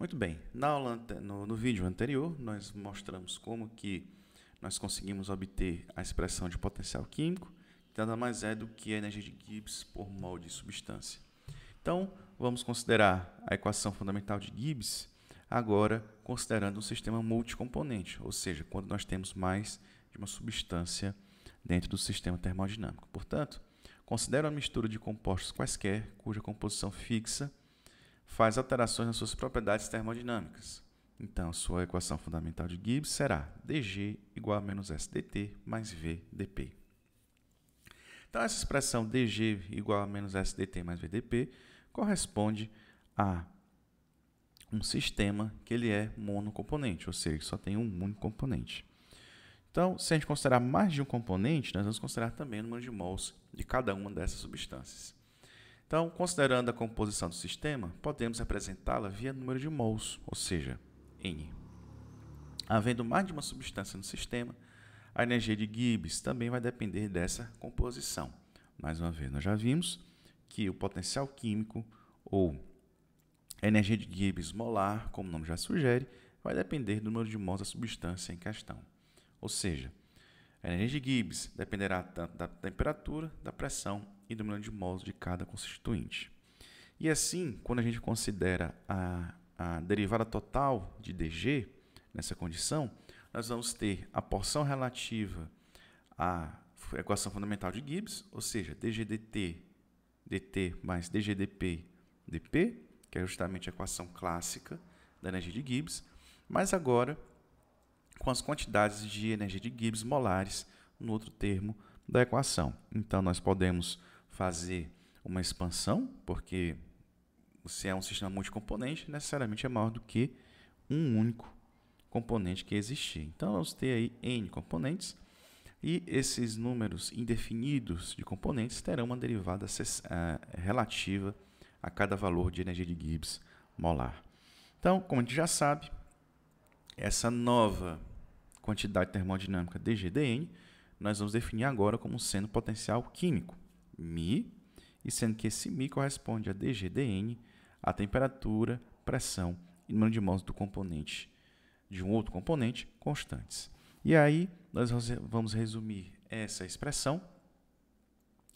Muito bem, na aula, no, no vídeo anterior, nós mostramos como que nós conseguimos obter a expressão de potencial químico, que nada mais é do que a energia de Gibbs por mol de substância. Então, vamos considerar a equação fundamental de Gibbs agora considerando um sistema multicomponente, ou seja, quando nós temos mais de uma substância dentro do sistema termodinâmico. Portanto, considera uma mistura de compostos quaisquer cuja composição fixa faz alterações nas suas propriedades termodinâmicas. Então, sua equação fundamental de Gibbs será dg igual a menos sdt mais v dp. Então, essa expressão dg igual a menos sdt mais v dp corresponde a um sistema que ele é monocomponente, ou seja, que só tem um único componente. Então, se a gente considerar mais de um componente, nós vamos considerar também o número de mols de cada uma dessas substâncias. Então, considerando a composição do sistema, podemos representá-la via número de moles, ou seja, N. Havendo mais de uma substância no sistema, a energia de Gibbs também vai depender dessa composição. Mais uma vez, nós já vimos que o potencial químico ou a energia de Gibbs molar, como o nome já sugere, vai depender do número de moles da substância em questão. Ou seja, a energia de Gibbs dependerá tanto da temperatura, da pressão e do número de mols de cada constituinte. E assim, quando a gente considera a, a derivada total de dg nessa condição, nós vamos ter a porção relativa à equação fundamental de Gibbs, ou seja, dgdt dt mais dgdp dp, que é justamente a equação clássica da energia de Gibbs, mas agora com as quantidades de energia de Gibbs molares no outro termo da equação. Então, nós podemos fazer uma expansão, porque se é um sistema multicomponente, necessariamente é maior do que um único componente que existir. Então, vamos ter aí N componentes e esses números indefinidos de componentes terão uma derivada eh, relativa a cada valor de energia de Gibbs molar. Então, como a gente já sabe, essa nova quantidade termodinâmica dGdN nós vamos definir agora como sendo potencial químico. Mi, e sendo que esse Mi corresponde a dGdN, a temperatura, pressão e número de mols do componente de um outro componente constantes. E aí nós vamos resumir essa expressão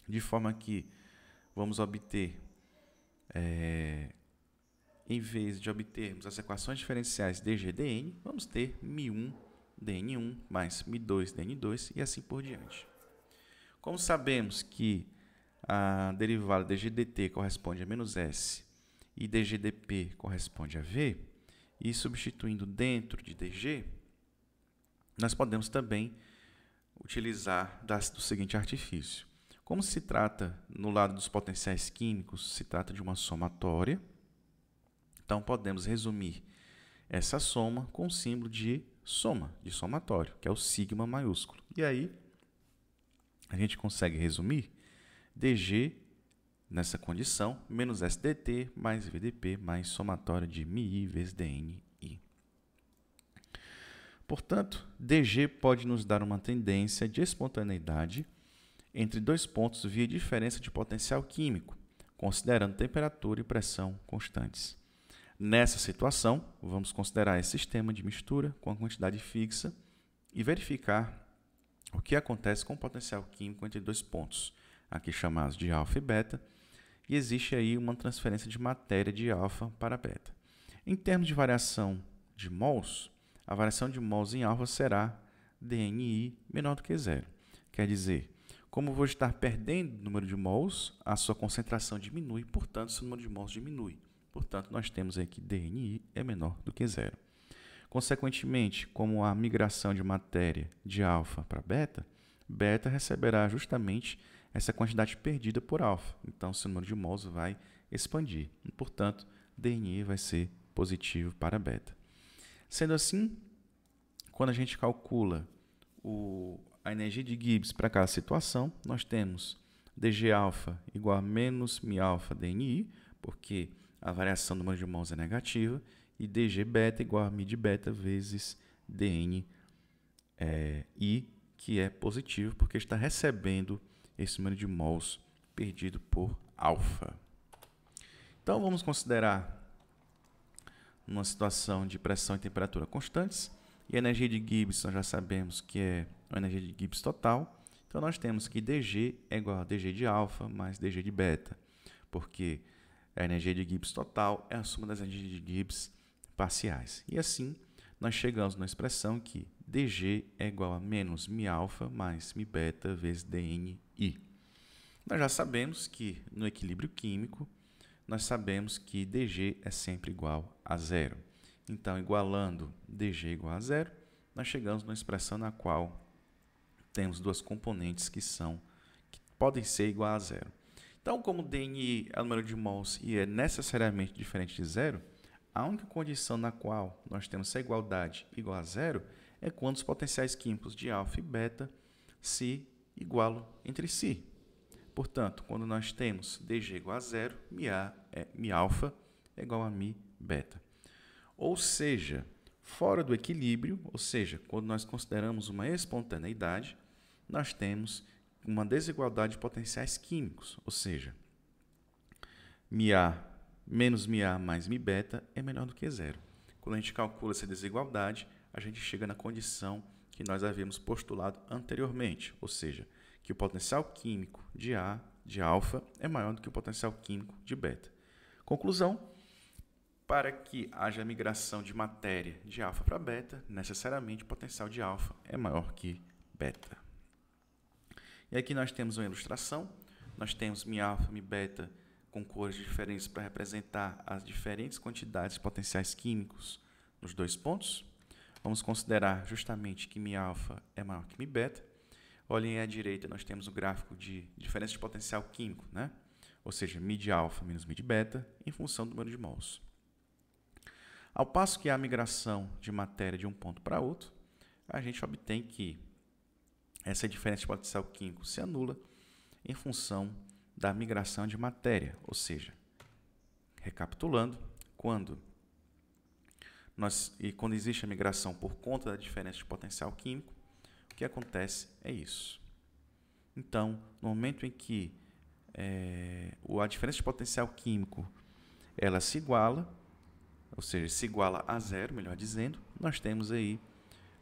de forma que vamos obter, é, em vez de obtermos as equações diferenciais dGdN, vamos ter Mi1 dN1 mais Mi2 dN2 e assim por diante. Como sabemos que a derivada dG/dt corresponde a menos S e dGdP corresponde a V, e substituindo dentro de dG, nós podemos também utilizar das, do seguinte artifício. Como se trata, no lado dos potenciais químicos, se trata de uma somatória, então podemos resumir essa soma com o símbolo de soma, de somatório, que é o sigma maiúsculo. E aí, a gente consegue resumir dg nessa condição, menos SDT mais VDP mais somatório de MI vezes DNI. Portanto, DG pode nos dar uma tendência de espontaneidade entre dois pontos via diferença de potencial químico, considerando temperatura e pressão constantes. Nessa situação, vamos considerar esse sistema de mistura com a quantidade fixa e verificar o que acontece com o potencial químico entre dois pontos aqui chamados de alfa e beta, e existe aí uma transferência de matéria de alfa para beta. Em termos de variação de mols, a variação de mols em alfa será dni menor do que zero. Quer dizer, como vou estar perdendo o número de mols, a sua concentração diminui, portanto, seu número de mols diminui. Portanto, nós temos aqui que dni é menor do que zero. Consequentemente, como a migração de matéria de alfa para beta, beta receberá justamente essa quantidade perdida por alfa. Então, seu número de mols vai expandir. E, portanto, DNI vai ser positivo para beta. Sendo assim, quando a gente calcula o, a energia de Gibbs para cada situação, nós temos dg alfa igual a menos mi alfa dni, porque a variação do número de mols é negativa, e dg beta igual a mi de beta vezes dni é, eh, i, que é positivo, porque está recebendo esse número de mols perdido por alfa. Então vamos considerar uma situação de pressão e temperatura constantes e a energia de Gibbs nós já sabemos que é a energia de Gibbs total. Então nós temos que dg é igual a dg de alfa mais dg de beta, porque a energia de Gibbs total é a soma das energias de Gibbs parciais. E assim nós chegamos na expressão que dg é igual a menos mi alfa mais mi beta vezes dn I. Nós já sabemos que no equilíbrio químico, nós sabemos que dg é sempre igual a zero. Então, igualando dg igual a zero, nós chegamos numa expressão na qual temos duas componentes que são que podem ser igual a zero. Então, como dni é o número de mols e é necessariamente diferente de zero, a única condição na qual nós temos essa igualdade igual a zero é quando os potenciais químicos de alfa e beta se igualo entre si. Portanto, quando nós temos dg igual a zero, mi, a é, mi alfa é igual a mi beta. Ou seja, fora do equilíbrio, ou seja, quando nós consideramos uma espontaneidade, nós temos uma desigualdade de potenciais químicos, ou seja, mi a menos mi a mais mi beta é menor do que zero. Quando a gente calcula essa desigualdade, a gente chega na condição que nós havíamos postulado anteriormente, ou seja, que o potencial químico de A, de alfa, é maior do que o potencial químico de beta. Conclusão, para que haja migração de matéria de alfa para beta, necessariamente o potencial de alfa é maior que beta. E aqui nós temos uma ilustração, nós temos mi alfa, mi beta com cores diferentes para representar as diferentes quantidades de potenciais químicos nos dois pontos. Vamos considerar justamente que mi alfa é maior que mi beta. Olhem à direita, nós temos o gráfico de diferença de potencial químico, né? ou seja, mi de alfa menos mi de beta, em função do número de mols. Ao passo que há a migração de matéria de um ponto para outro, a gente obtém que essa diferença de potencial químico se anula em função da migração de matéria, ou seja, recapitulando, quando nós, e quando existe a migração por conta da diferença de potencial químico, o que acontece é isso. Então, no momento em que é, a diferença de potencial químico ela se iguala, ou seja, se iguala a zero, melhor dizendo, nós temos aí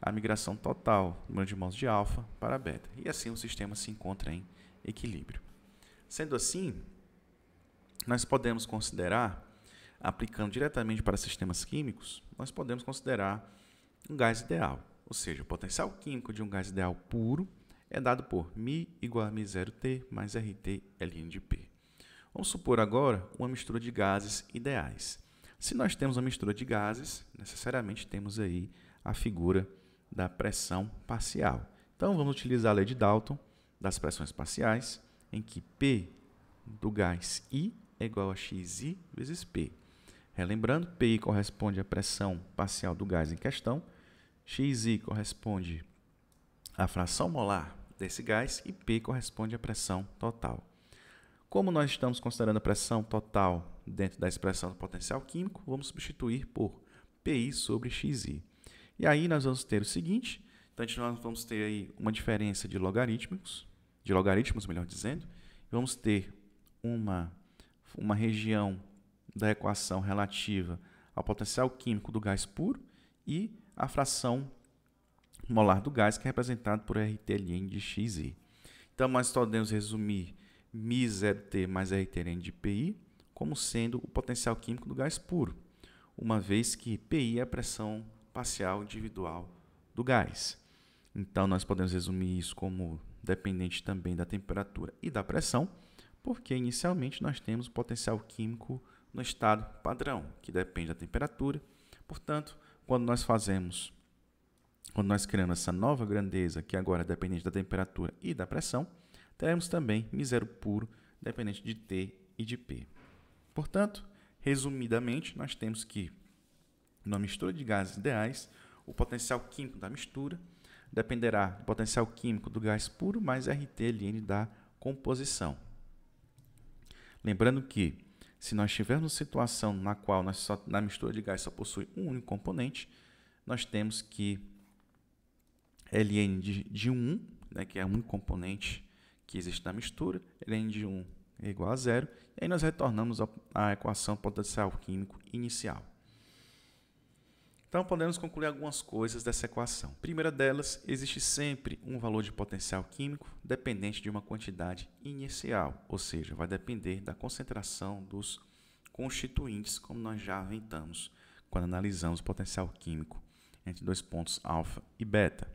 a migração total do número de mãos de alfa para beta. E assim o sistema se encontra em equilíbrio. Sendo assim, nós podemos considerar aplicando diretamente para sistemas químicos, nós podemos considerar um gás ideal. Ou seja, o potencial químico de um gás ideal puro é dado por μ igual a μ 0 t mais RT ln de P. Vamos supor agora uma mistura de gases ideais. Se nós temos uma mistura de gases, necessariamente temos aí a figura da pressão parcial. Então, vamos utilizar a lei de Dalton das pressões parciais, em que P do gás I é igual a xi vezes P. Relembrando, é, PI corresponde à pressão parcial do gás em questão, XI corresponde à fração molar desse gás e P corresponde à pressão total. Como nós estamos considerando a pressão total dentro da expressão do potencial químico, vamos substituir por PI sobre XI. E aí nós vamos ter o seguinte, então nós vamos ter aí uma diferença de logaritmos, de logaritmos, melhor dizendo, vamos ter uma, uma região da equação relativa ao potencial químico do gás puro e a fração molar do gás, que é representado por RTLN de XI. Então, nós podemos resumir μ 0 t mais RTLN de PI como sendo o potencial químico do gás puro, uma vez que PI é a pressão parcial individual do gás. Então, nós podemos resumir isso como dependente também da temperatura e da pressão, porque inicialmente nós temos o potencial químico no estado padrão, que depende da temperatura. Portanto, quando nós fazemos, quando nós criamos essa nova grandeza, que agora é dependente da temperatura e da pressão, teremos também misero puro, dependente de T e de P. Portanto, resumidamente, nós temos que, na mistura de gases ideais, o potencial químico da mistura dependerá do potencial químico do gás puro mais RT ln da composição. Lembrando que se nós tivermos situação na qual nós só, na mistura de gás só possui um único componente, nós temos que ln de, de 1, né, que é um componente que existe na mistura, ln de 1 é igual a zero, e aí nós retornamos a, equação potencial químico inicial. Então, podemos concluir algumas coisas dessa equação. Primeira delas, existe sempre um valor de potencial químico dependente de uma quantidade inicial, ou seja, vai depender da concentração dos constituintes, como nós já aventamos quando analisamos o potencial químico entre dois pontos alfa e beta.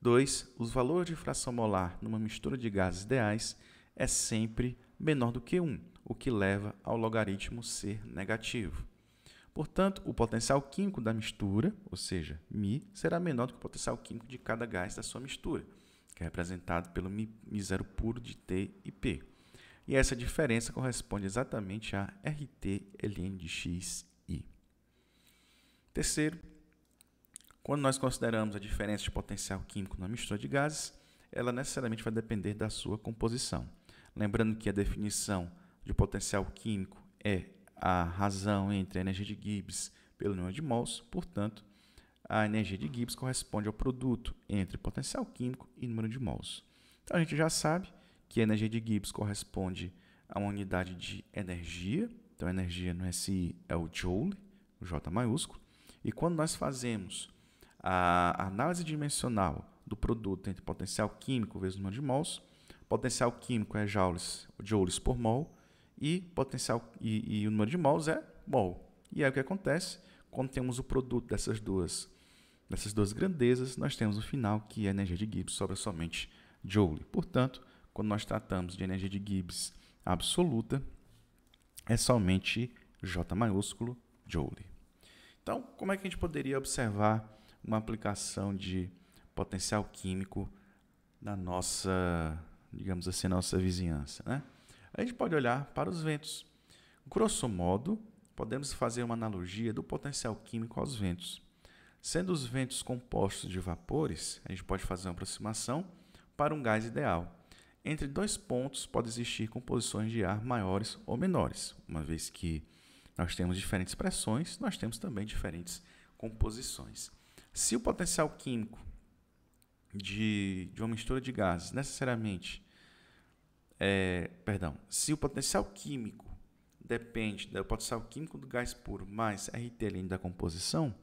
2. Os valores de fração molar numa mistura de gases ideais é sempre menor do que 1, o que leva ao logaritmo ser negativo. Portanto, o potencial químico da mistura, ou seja, Mi, será menor do que o potencial químico de cada gás da sua mistura, que é representado pelo Mi, Mi zero puro de T e P. E essa diferença corresponde exatamente a RT-LN de XI. Terceiro, quando nós consideramos a diferença de potencial químico na mistura de gases, ela necessariamente vai depender da sua composição. Lembrando que a definição de potencial químico é a razão entre a energia de Gibbs pelo número de mols, portanto, a energia de Gibbs corresponde ao produto entre potencial químico e número de mols. Então a gente já sabe que a energia de Gibbs corresponde a uma unidade de energia, então a energia no SI é o joule, o J maiúsculo, e quando nós fazemos a análise dimensional do produto entre potencial químico vezes número de mols, potencial químico é joules, joules por mol, e potencial e, e o número de mols é mol. E aí o que acontece? Quando temos o produto dessas duas, dessas duas grandezas, nós temos o final que é a energia de Gibbs sobra somente joule. Portanto, quando nós tratamos de energia de Gibbs absoluta, é somente J maiúsculo joule. Então, como é que a gente poderia observar uma aplicação de potencial químico na nossa, digamos assim, nossa vizinhança, né? A gente pode olhar para os ventos. Grosso modo, podemos fazer uma analogia do potencial químico aos ventos. Sendo os ventos compostos de vapores, a gente pode fazer uma aproximação para um gás ideal. Entre dois pontos pode existir composições de ar maiores ou menores, uma vez que nós temos diferentes pressões, nós temos também diferentes composições. Se o potencial químico de, de uma mistura de gases necessariamente é, perdão, se o potencial químico depende do né, potencial químico do gás puro mais RTLN da composição,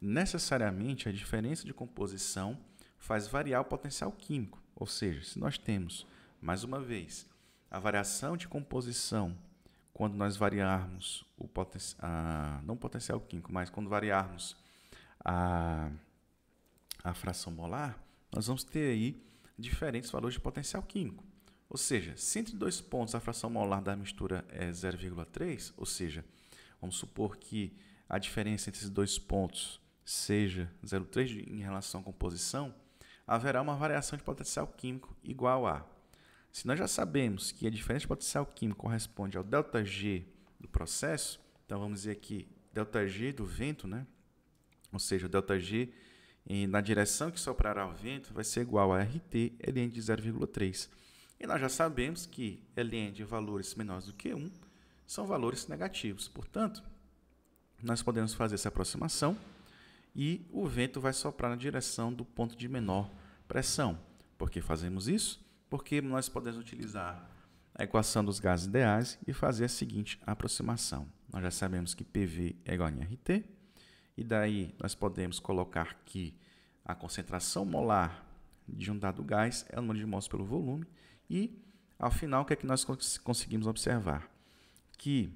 necessariamente a diferença de composição faz variar o potencial químico. Ou seja, se nós temos, mais uma vez, a variação de composição quando nós variarmos o a, não potencial químico, mas quando variarmos a, a fração molar, nós vamos ter aí diferentes valores de potencial químico. Ou seja, se entre dois pontos a fração molar da mistura é 0,3, ou seja, vamos supor que a diferença entre esses dois pontos seja 0,3 em relação à composição, haverá uma variação de potencial químico igual a. Se nós já sabemos que a diferença de potencial químico corresponde ao ΔG do processo, então vamos dizer aqui ΔG do vento, né? ou seja, o ΔG na direção que soprará o vento vai ser igual a RT ln é de 0,3. E nós já sabemos que LN de valores menores do que 1 são valores negativos. Portanto, nós podemos fazer essa aproximação e o vento vai soprar na direção do ponto de menor pressão. Por que fazemos isso? Porque nós podemos utilizar a equação dos gases ideais e fazer a seguinte aproximação. Nós já sabemos que PV é igual a RT, e daí nós podemos colocar que a concentração molar de um dado gás é o número de mols pelo volume, e, ao final, o que é que nós conseguimos observar? Que,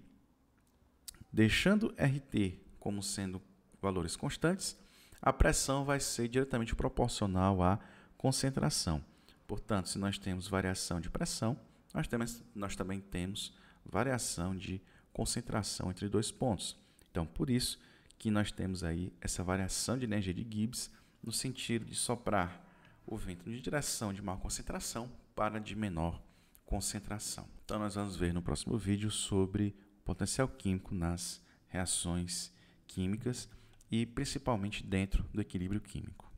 deixando RT como sendo valores constantes, a pressão vai ser diretamente proporcional à concentração. Portanto, se nós temos variação de pressão, nós, temos, nós também temos variação de concentração entre dois pontos. Então, por isso que nós temos aí essa variação de energia de Gibbs no sentido de soprar o vento de direção de maior concentração para de menor concentração. Então, nós vamos ver no próximo vídeo sobre o potencial químico nas reações químicas e principalmente dentro do equilíbrio químico.